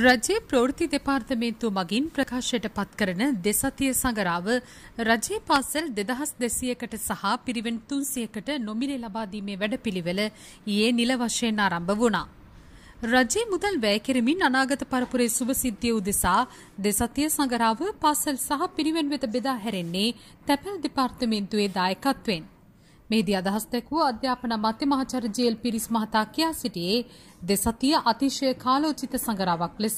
රජයේ ප්‍රවෘති දෙපාර්තමේන්තුව මගින් ප්‍රකාශයට පත්කරන දෙසතිය සඟරාව රජයේ පාසල් දෙදහස් දෙසියකට සහ පිරිවෙන් තුන්සියකට නොමිලේ ලබාදීමේ වැඩපිළිවෙල ඊයේ නිල වශයෙන් ආරම්භ වුණා. රජයේ මුදල් වැය කිරීමෙන් අනාගත පරපුරේ සුභසිද්ධිය උදෙසා දෙසතිය සඟරාව පාසල් සහ පිරිවෙන් වෙත බෙදා හැරෙන්නේ තැපැල් දෙපාර්තමේන්තුවේ දායකත්වයෙන්. මෙහිදී අදහස් දැක්වූ අධ්‍යාපන මධ්‍යමහචර ජේල් පිරිස් මහතා කියා සිටියේ දෙසතිය අතිශය කාලෝචිත සංගරාවක් ලෙස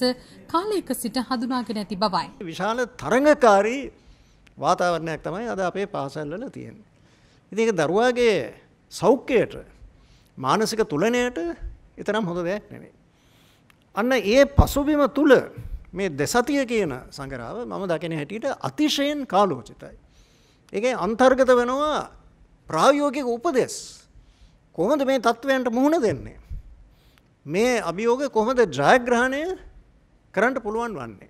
කාලයක සිට හඳුනාගෙන ඇති බවයි. විශාල තරඟකාරී වාතාවරණයක් තමයි අද අපේ පාසල්වල තියෙන්නේ. ඉතින් ඒක දරුවාගේ සෞඛ්‍යයට මානසික තුලණයට එතරම් හොඳ දෙයක් නෙමෙයි. අන්න ඒ පසුබිම තුල මේ දෙසතිය කියන සංගරාව මම දකින හැටියට අතිශයෙන් කාලෝචිතයි. ඒකේ අන්තර්ගත වෙනවා ප්‍රායෝගික උපදෙස් කොහොමද මේ තත්ත්වයන්ට මුහුණ දෙන්නේ? මේ අභියෝග කොහොමද ජයග්‍රහණය කරන්න පුළුවන් වන්නේ?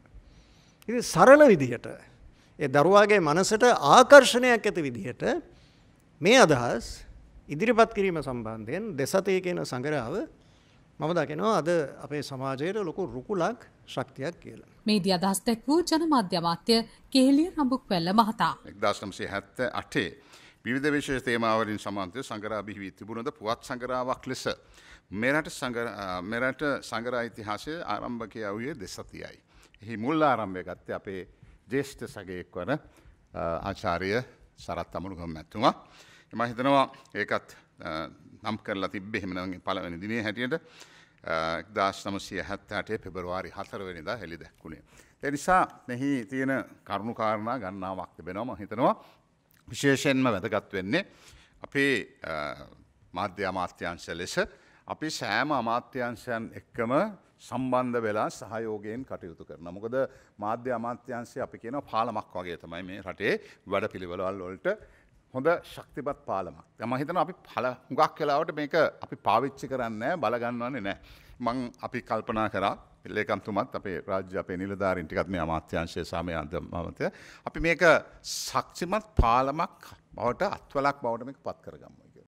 ඉතින් සරල විදිහට ඒ දරුවාගේ මනසට ආකර්ෂණයක් ඇති විදිහට මේ අදහස් ඉදිරිපත් කිරීම සම්බන්ධයෙන් දෙසතේ කියන සංගරාව මම දකිනවා අද අපේ සමාජයට ලොකු රුකුලක් ශක්තියක් කියලා. මේදී අදහස් දැක් වූ ජනමාධ්‍ය අමාත්‍ය කේලිය රඹුක්වැල්ල මහතා 1978 විධ විශේෂ තේමාවරින් සමන්තය සංගරාභිවී තිබුණද පුවත් සංගරාවක් ලෙස මෙරට මෙරට සංගරා ඉතිහාසය ආරම්භකය වුයේ දෙසතියයි. එහි මුල් ආරම්භය ගත්ත අපේ ජේෂ්ඨ සගයෙක් වන ආචාරය සරත් අමුණු ගම් ඇත්තුමා. එම හිතනවා ඒකත් නම් කරලා තිබ්බෙ හෙමනගේ පලවැනි දිනේ හැටියට දස් නමසය හැත්තාටේ පෙබරවාරි හතරවෙනිදා හෙළි දැක්කුණේ. එනිසා මෙහි තියෙන කරුණුකාරණ ගන්නාවක් තිබෙනවා හිතනවා විශේෂයෙන්ම වැදගත් වෙන්නේ අපේ මාධ්‍ය අමාත්‍යංශ ලෙස අපි සෑම අමාත්‍යංශයන් එක්කම සම්බන්ධ වෙලා සහයෝගයෙන් කටයුතු කරන. මොකද මාධ්‍ය අමාත්‍යංශය අපි කියන පාලමක් වගේ තමයි මේ රටේ වැඩ පිළිවලවල් වලට හොඳ ශක්තිපත් පාලමක් යම හිතන අපි පල හුඟක් කලාවට මේක අපි පාවිච්චි කරන්න බලගන්නවන්නේ නෑ. මං අපි කල්පනා කරා පිල්ලේකම්තුමත් අපේ රාජ්‍ය අපේ නිලධාරින් ටිකත් මේ අමාත්‍යංශය සාමය අන්දමතය. අපි මේක සක්ෂිමත් පාලමක් බවට අත්වලක් බවට මේක පත් කරගම්ම.